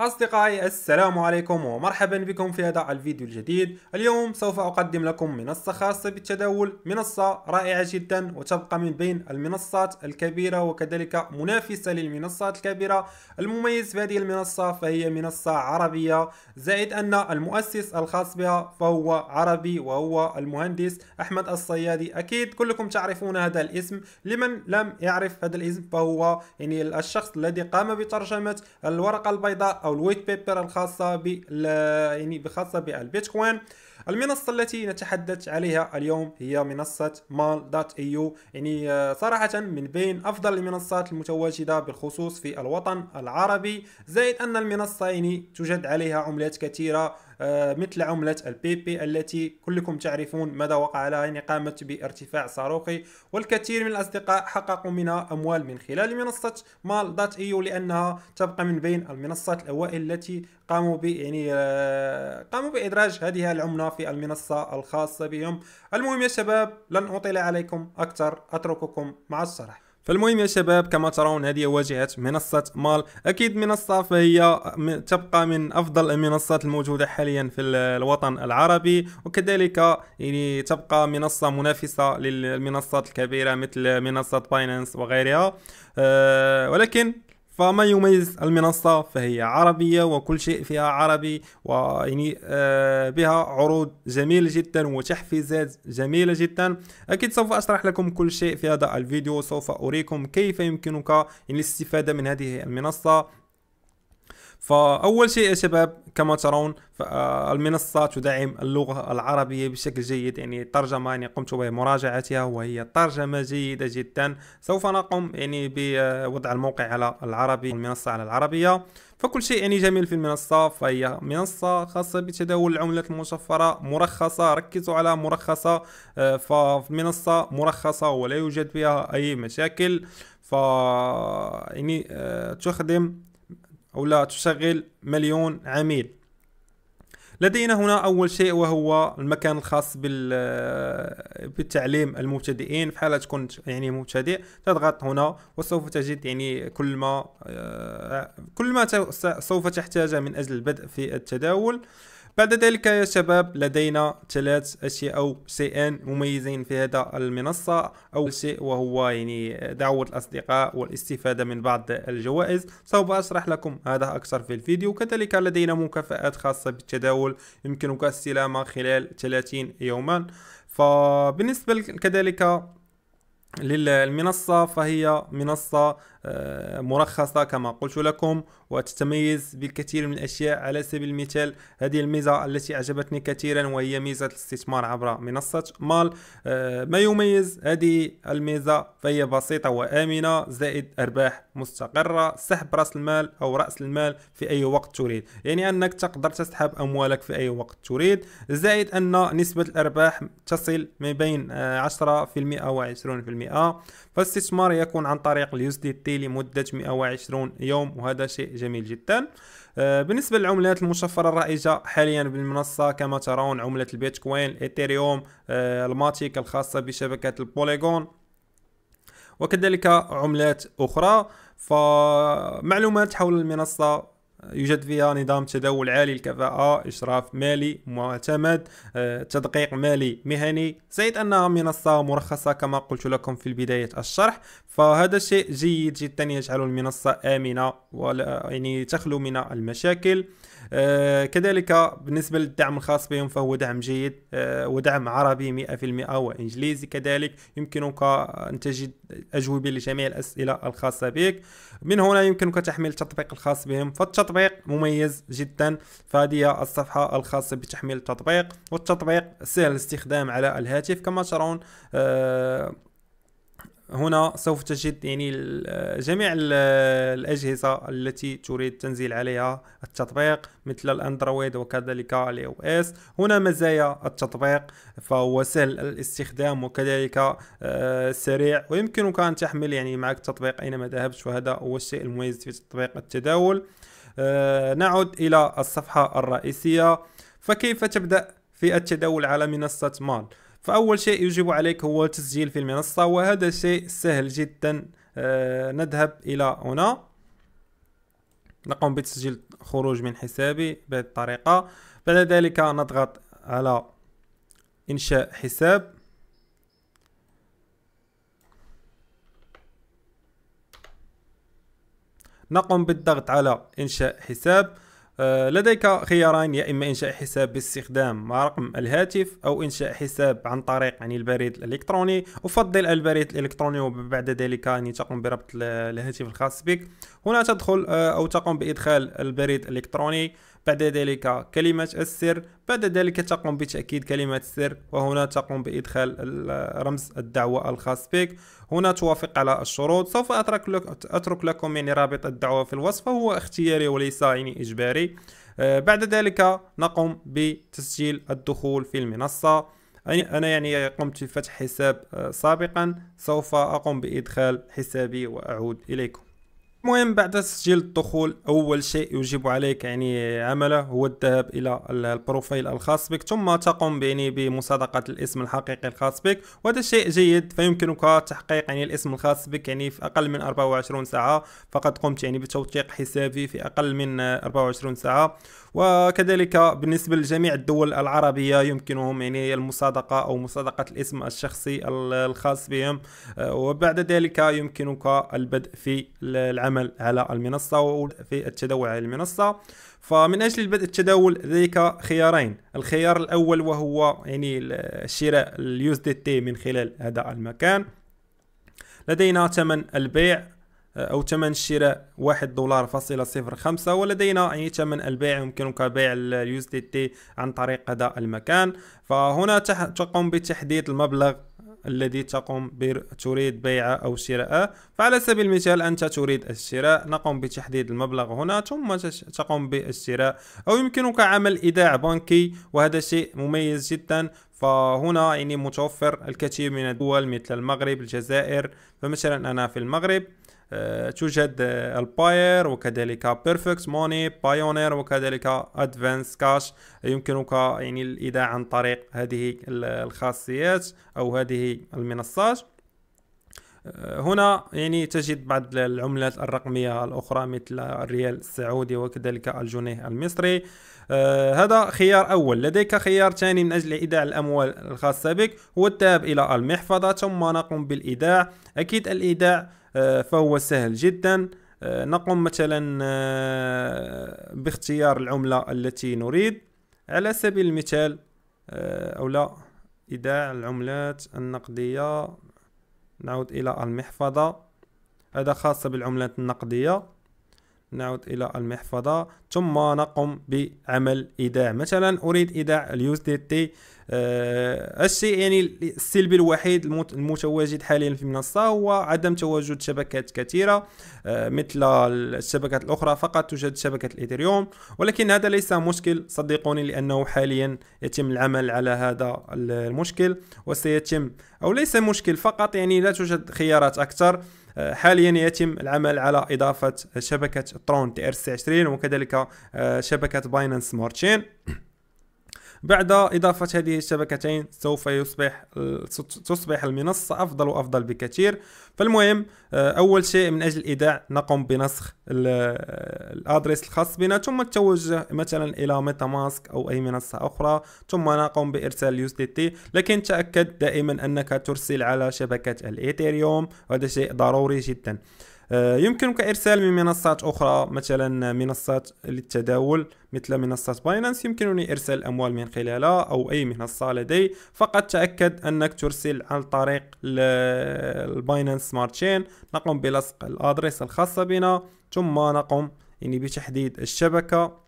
أصدقائي السلام عليكم ومرحبا بكم في هذا الفيديو الجديد اليوم سوف أقدم لكم منصة خاصة بالتداول منصة رائعة جدا وتبقى من بين المنصات الكبيرة وكذلك منافسة للمنصات الكبيرة المميز في هذه المنصة فهي منصة عربية زائد أن المؤسس الخاص بها فهو عربي وهو المهندس أحمد الصيادي أكيد كلكم تعرفون هذا الاسم لمن لم يعرف هذا الاسم فهو يعني الشخص الذي قام بترجمة الورقة البيضاء او الويت بيبر الخاصه ب يعني بخاصه بالبيتكوين المنصه التي نتحدث عليها اليوم هي منصه مال دات ايو يعني آه، صراحه من بين افضل المنصات المتواجده بالخصوص في الوطن العربي زائد ان المنصه يعني توجد عليها عملات كثيره آه، مثل عملة البي بي التي كلكم تعرفون ماذا وقع لها يعني قامت بارتفاع صاروخي والكثير من الأصدقاء حققوا منها أموال من خلال منصة مال دات ايو لأنها تبقى من بين المنصات الأوائل التي قاموا ب يعني آه، قاموا بإدراج هذه العملة في المنصة الخاصة بهم المهم يا شباب لن أطيل عليكم أكثر أترككم مع الشرح فالمهم يا شباب كما ترون هذه واجهة منصة مال أكيد منصة فهي تبقى من أفضل المنصات الموجودة حاليا في الوطن العربي وكذلك يعني تبقى منصة منافسة للمنصات الكبيرة مثل منصة باينانس وغيرها أه ولكن فما يميز المنصة فهي عربية وكل شيء فيها عربي ويعني آه، بها عروض جميلة جدا وتحفيزات جميلة جدا أكيد سوف أشرح لكم كل شيء في هذا الفيديو سوف أريكم كيف يمكنك يعني الاستفادة من هذه المنصة فأول شيء يا شباب كما ترون المنصه تدعم اللغة العربية بشكل جيد يعني الترجمة يعني قمت بمراجعتها وهي ترجمة جيدة جدا سوف نقوم يعني بوضع الموقع على العربي والمنصة على العربية فكل شيء يعني جميل في المنصة فهي منصة خاصة بتداول العملات المشفرة مرخصة ركزوا على مرخصة فمنصة مرخصة ولا يوجد فيها أي مشاكل ف يعني آه، تخدم أو لا تشغل مليون عميل لدينا هنا أول شيء وهو المكان الخاص بالتعليم المبتدئين في حالة كنت يعني مبتدئ تضغط هنا وسوف تجد يعني كل ما آه، كل ما سوف تحتاجه من أجل البدء في التداول بعد ذلك يا شباب لدينا ثلاث أشياء أو شيئين مميزين في هذا المنصة أول شيء وهو يعني دعوة الأصدقاء والاستفادة من بعض الجوائز سوف أشرح لكم هذا أكثر في الفيديو كذلك لدينا مكافئات خاصة بالتداول يمكنك استلامها خلال 30 يوما فبالنسبة كذلك للمنصة فهي منصة آه، مرخصة كما قلت لكم وتتميز بالكثير من الأشياء على سبيل المثال هذه الميزة التي أعجبتني كثيرا وهي ميزة الاستثمار عبر منصة مال آه، ما يميز هذه الميزة فهي بسيطة وآمنة زائد أرباح مستقرة سحب رأس المال أو رأس المال في أي وقت تريد يعني أنك تقدر تسحب أموالك في أي وقت تريد زائد أن نسبة الأرباح تصل ما بين 10% و 20% فالاستثمار يكون عن طريق اليو اس دي تي الدولي لمدة 120 يوم وهذا شيء جميل جدا آه، بالنسبة للعملات المشفرة الرائجة حاليا بالمنصة كما ترون عملة البيتكوين الاثيريوم آه، الماتيك الخاصة بشبكة البوليغون وكذلك عملات أخرى فمعلومات حول المنصة يوجد فيها نظام تداول عالي الكفاءة إشراف مالي معتمد آه، تدقيق مالي مهني زائد أنها منصة مرخصة كما قلت لكم في بداية الشرح فهذا شيء جيد جدا يجعل المنصة آمنة ولا يعني تخلو من المشاكل آه كذلك بالنسبة للدعم الخاص بهم فهو دعم جيد آه ودعم عربي 100% وإنجليزي كذلك يمكنك أن تجد أجوبة لجميع الأسئلة الخاصة بك من هنا يمكنك تحميل التطبيق الخاص بهم فالتطبيق مميز جدا فهذه الصفحة الخاصة بتحميل التطبيق والتطبيق سهل الاستخدام على الهاتف كما ترون آه هنا سوف تجد يعني جميع الأجهزة التي تريد تنزيل عليها التطبيق مثل الأندرويد وكذلك الاي او اس هنا مزايا التطبيق فهو سهل الاستخدام وكذلك آه، سريع ويمكنك أن تحمل يعني معك التطبيق أينما ذهبت وهذا هو الشيء المميز في تطبيق التداول آه، نعود إلى الصفحة الرئيسية فكيف تبدأ في التداول على منصة مال فأول شيء يجب عليك هو تسجيل في المنصة وهذا شيء سهل جدا آه، نذهب إلى هنا نقوم بتسجيل خروج من حسابي بهذه الطريقة بعد ذلك نضغط على إنشاء حساب نقوم بالضغط على إنشاء حساب آه، لديك خياران يا إما إنشاء حساب باستخدام رقم الهاتف أو إنشاء حساب عن طريق يعني البريد الإلكتروني أفضل البريد الإلكتروني وبعد ذلك يعني تقوم بربط الهاتف الخاص بك هنا تدخل آه، أو تقوم بإدخال البريد الإلكتروني بعد ذلك كلمة السر بعد ذلك تقوم بتأكيد كلمة السر وهنا تقوم بإدخال رمز الدعوة الخاص بك هنا توافق على الشروط سوف أترك, لك أترك لكم يعني رابط الدعوة في الوصف وهو اختياري وليس يعني إجباري آه، بعد ذلك نقوم بتسجيل الدخول في المنصة أنا يعني قمت بفتح حساب آه، سابقا سوف أقوم بإدخال حسابي وأعود إليكم المهم بعد تسجيل الدخول اول شيء يجب عليك يعني عمله هو الذهاب الى البروفايل الخاص بك ثم تقوم يعني بمصادقه الاسم الحقيقي الخاص بك وهذا شيء جيد فيمكنك تحقيق يعني الاسم الخاص بك يعني في اقل من 24 ساعه فقد قمت يعني بتوثيق حسابي في اقل من 24 ساعه وكذلك بالنسبه لجميع الدول العربيه يمكنهم يعني المصادقه او مصادقه الاسم الشخصي الخاص بهم آه، وبعد ذلك يمكنك البدء في العمل العمل على المنصة وفي التداول على المنصة فمن أجل البدء التداول لديك خيارين الخيار الأول وهو يعني شراء اليوز دي تي من خلال هذا المكان لدينا ثمن البيع آه، او ثمن الشراء واحد دولار فاصلة صفر خمسة ولدينا يعني ثمن البيع يمكنك بيع اليوز دي تي عن طريق هذا المكان فهنا تقوم بتحديد المبلغ الذي تقوم تريد بيعه أو شراءه فعلى سبيل المثال أنت تريد الشراء نقوم بتحديد المبلغ هنا ثم تقوم بالشراء أو يمكنك عمل إيداع بنكي وهذا شيء مميز جدا فهنا يعني متوفر الكثير من الدول مثل المغرب الجزائر فمثلا أنا في المغرب آه، توجد الباير آه، وكذلك بيرفكت موني بايونير وكذلك ادفانس كاش يمكنك يعني الايداع عن طريق هذه الخاصيات او هذه المنصات آه، هنا يعني تجد بعض العملات الرقمية الأخرى مثل الريال السعودي وكذلك الجنيه المصري آه هذا خيار أول لديك خيار ثاني من أجل إيداع الأموال الخاصة بك هو الذهاب إلى المحفظة ثم نقوم بالإيداع أكيد الإيداع آه، فهو سهل جدا آه، نقوم مثلا آه، باختيار العملة التي نريد على سبيل المثال أو لا إيداع العملات النقدية نعود إلى المحفظة هذا خاصة بالعملات النقدية نعود إلى المحفظة ثم نقوم بعمل إيداع مثلا أريد إيداع اليوز دي تي آه، الشيء يعني السلبي الوحيد المتواجد حاليا في المنصة هو عدم تواجد شبكات كثيرة آه، مثل الشبكات الأخرى فقط توجد شبكة الإيثيريوم ولكن هذا ليس مشكل صدقوني لأنه حاليا يتم العمل على هذا المشكل وسيتم أو ليس مشكل فقط يعني لا توجد خيارات أكثر آه، حاليا يتم العمل على إضافة شبكة ترون تي ار 26 وكذلك آه، شبكة باينانس سمارت تشين بعد إضافة هذه الشبكتين سوف يصبح تصبح المنصة أفضل وأفضل بكثير فالمهم آه، أول شيء من أجل الإيداع نقوم بنسخ الأدرس الخاص بنا ثم التوجه مثلا إلى ميتا ماسك أو أي منصة أخرى ثم نقوم بإرسال يو تي لكن تأكد دائما أنك ترسل على شبكة الإيثيريوم وهذا شيء ضروري جدا آه، يمكنك ارسال من منصات اخرى مثلا منصات للتداول مثل منصه باينانس يمكنني ارسال الاموال من خلالها او اي منصه لدي فقط تاكد انك ترسل عن طريق الباينانس سمارت تشين نقوم بلصق الادريس الخاصه بنا ثم نقوم يعني بتحديد الشبكه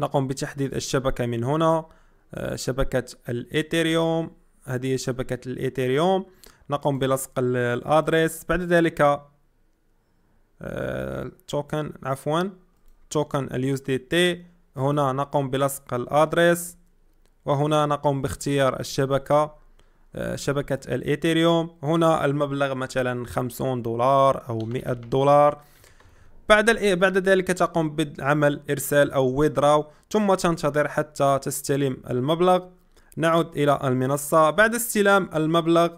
نقوم بتحديد الشبكه من هنا آه، شبكه الايثيريوم هذه شبكه الايثيريوم نقوم بلصق الادريس بعد ذلك توكن آه، عفوا توكن اليو اس دي تي هنا نقوم بلصق الادريس وهنا نقوم باختيار الشبكة آه، شبكة الايثيريوم هنا المبلغ مثلا 50 دولار او 100 دولار بعد إيه، بعد ذلك تقوم بعمل ارسال او ويدراو ثم تنتظر حتى تستلم المبلغ نعود الى المنصة بعد استلام المبلغ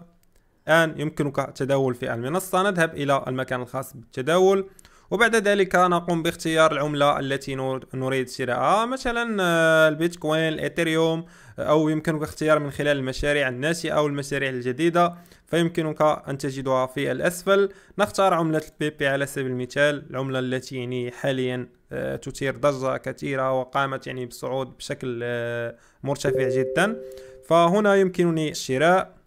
الآن يمكنك التداول في المنصة نذهب إلى المكان الخاص بالتداول وبعد ذلك نقوم باختيار العملة التي نريد شراءها مثلا آه، البيتكوين الإثيريوم آه، أو يمكنك اختيار من خلال المشاريع الناشئة أو المشاريع الجديدة فيمكنك أن تجدها في الأسفل نختار عملة البيبي على سبيل المثال العملة التي يعني حاليا آه، تثير ضجة كثيرة وقامت يعني بالصعود بشكل مرتفع جدا فهنا يمكنني الشراء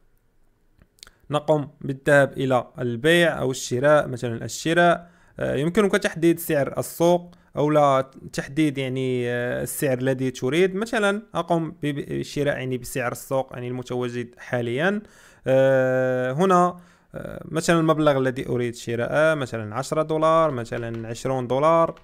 نقوم بالذهاب الى البيع او الشراء مثلا الشراء آه، يمكنك تحديد سعر السوق او لا تحديد يعني آه، السعر الذي تريد مثلا اقوم بشراء يعني بسعر السوق يعني المتواجد حاليا آه، هنا مثلا المبلغ الذي اريد شراءه مثلا 10 دولار مثلا 20 دولار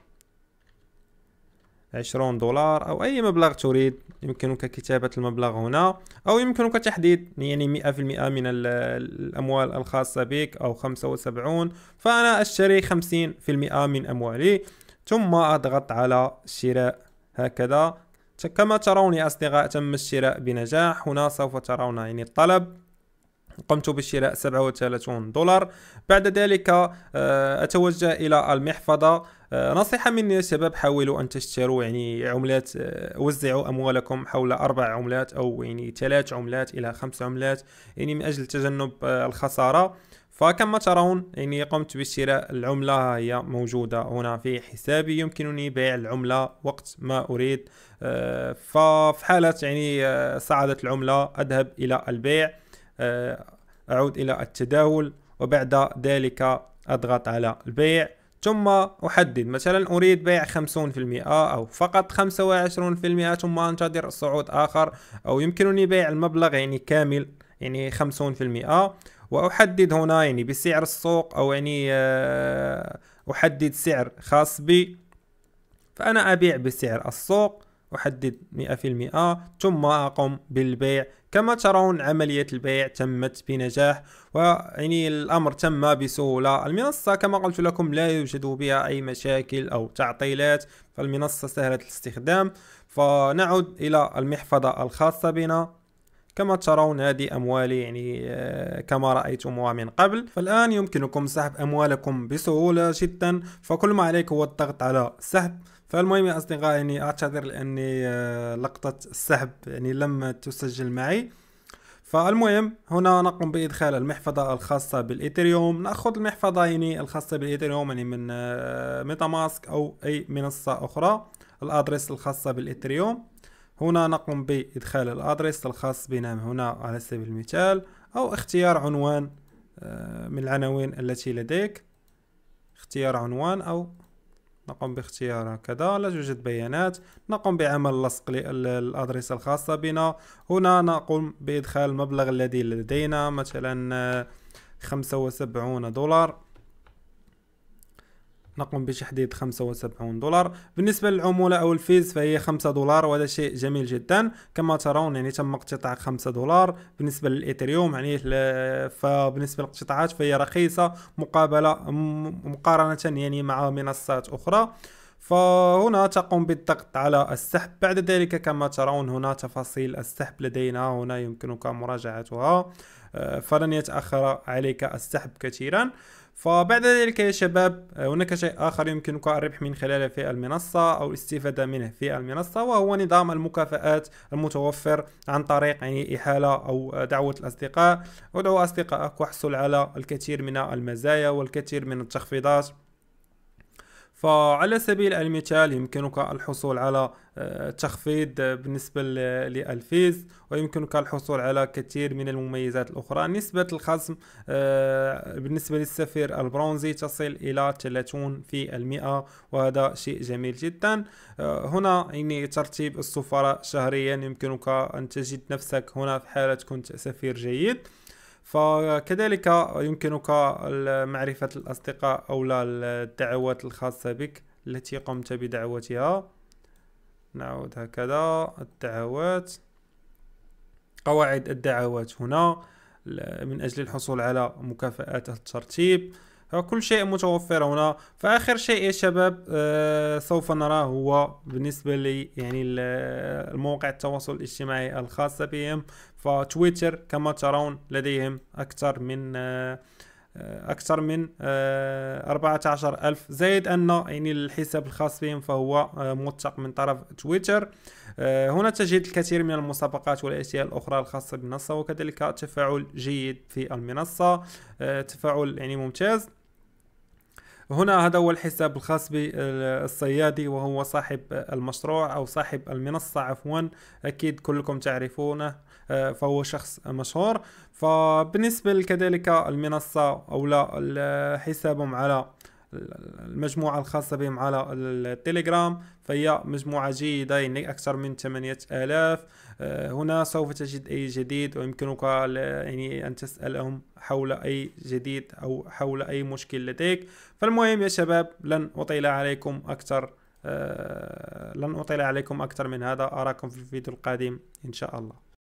عشرون دولار أو أي مبلغ تريد يمكنك كتابة المبلغ هنا أو يمكنك تحديد يعني مئة في المئة من الأموال الخاصة بك أو خمسة وسبعون فأنا أشتري خمسين في المئة من أموالي ثم أضغط على شراء هكذا كما ترون يا أصدقاء تم الشراء بنجاح هنا سوف ترون يعني الطلب قمت بشراء 37 دولار بعد ذلك آه، أتوجه إلى المحفظة آه، نصيحة مني يا شباب حاولوا أن تشتروا يعني عملات آه، وزعوا أموالكم حول أربع عملات أو يعني ثلاث عملات إلى خمس عملات يعني من أجل تجنب الخسارة فكما ترون يعني قمت بشراء العملة هي موجودة هنا في حسابي يمكنني بيع العملة وقت ما أريد ففي حالة يعني صعدت العملة أذهب إلى البيع آه، أعود إلى التداول وبعد ذلك أضغط على البيع ثم أحدد مثلا أريد بيع 50% أو فقط 25% ثم أنتظر صعود آخر أو يمكنني بيع المبلغ يعني كامل يعني 50% وأحدد هنا يعني بسعر السوق أو يعني آه، أحدد سعر خاص بي فأنا أبيع بسعر السوق أحدد 100% آه، ثم أقوم بالبيع كما ترون عملية البيع تمت بنجاح ويعني الأمر تم بسهولة المنصة كما قلت لكم لا يوجد بها أي مشاكل أو تعطيلات فالمنصة سهلة الاستخدام فنعود إلى المحفظة الخاصة بنا كما ترون هذه أموالي يعني آه، كما رأيتموها من قبل فالآن يمكنكم سحب أموالكم بسهولة جدا فكل ما عليك هو الضغط على سحب فالمهم يا اصدقائي يعني اعتذر لاني آه، لقطه السحب يعني لم تسجل معي فالمهم هنا نقوم بادخال المحفظه الخاصه بالايثريوم ناخذ المحفظه يعني الخاصه بالايثريوم يعني من ميتا آه، ماسك او اي منصه اخرى الادرس الخاصه بالايثريوم هنا نقوم بادخال الادرس الخاص بنا هنا على سبيل المثال او اختيار عنوان آه، من العناوين التي لديك اختيار عنوان او نقوم باختيار هكذا لا توجد بيانات نقوم بعمل لصق للادريس الخاصة بنا هنا نقوم بإدخال المبلغ الذي لدينا مثلا 75 آه، دولار نقوم بتحديد 75 دولار بالنسبة للعمولة أو الفيز فهي 5 دولار وهذا شيء جميل جدا كما ترون يعني تم اقتطاع 5 دولار بالنسبة للإيتريوم يعني فبالنسبة للاقتطاعات فهي رخيصة مقابلة مقارنة يعني مع منصات أخرى فهنا تقوم بالضغط على السحب بعد ذلك كما ترون هنا تفاصيل السحب لدينا هنا يمكنك مراجعتها آه، فلن يتأخر عليك السحب كثيرا فبعد ذلك يا شباب آه، هناك شيء آخر يمكنك الربح من خلاله في المنصة أو الاستفادة منه في المنصة وهو نظام المكافآت المتوفر عن طريق يعني إحالة أو دعوة الأصدقاء ادعو أصدقائك واحصل على الكثير من المزايا والكثير من التخفيضات فعلى سبيل المثال يمكنك الحصول على آه، تخفيض آه، بالنسبة للفيز ويمكنك الحصول على كثير من المميزات الأخرى نسبة الخصم آه، بالنسبة للسفير البرونزي تصل إلى 30% وهذا شيء جميل جدا هنا يعني ترتيب السفراء شهريا يمكنك أن تجد نفسك هنا في حالة كنت سفير جيد فكذلك يمكنك معرفة الأصدقاء أو الدعوات الخاصة بك التي قمت بدعوتها نعود هكذا الدعوات قواعد الدعوات هنا من أجل الحصول على مكافآت الترتيب كل شيء متوفر هنا فآخر شيء يا شباب آه سوف نراه هو بالنسبة لي يعني الموقع التواصل الاجتماعي الخاص بهم فتويتر كما ترون لديهم أكثر من آه, آه، أكثر من 14 آه، ألف زائد أن يعني الحساب الخاص بهم فهو آه، موثق من طرف تويتر هنا تجد الكثير من المسابقات والأشياء الأخرى الخاصة بالمنصة وكذلك تفاعل جيد في المنصة تفاعل يعني ممتاز هنا هذا هو الحساب الخاص بالصيادي وهو صاحب المشروع أو صاحب المنصة عفوا أكيد كلكم تعرفونه آه، فهو شخص مشهور فبالنسبة كذلك المنصة أو لا حسابهم على المجموعة الخاصة بهم على التليجرام فهي مجموعة جيدة يعني أكثر من 8000 آه، هنا سوف تجد أي جديد ويمكنك يعني أن تسألهم حول أي جديد أو حول أي مشكل لديك فالمهم يا شباب لن أطيل عليكم أكثر آه، لن أطيل عليكم أكثر من هذا أراكم في الفيديو القادم إن شاء الله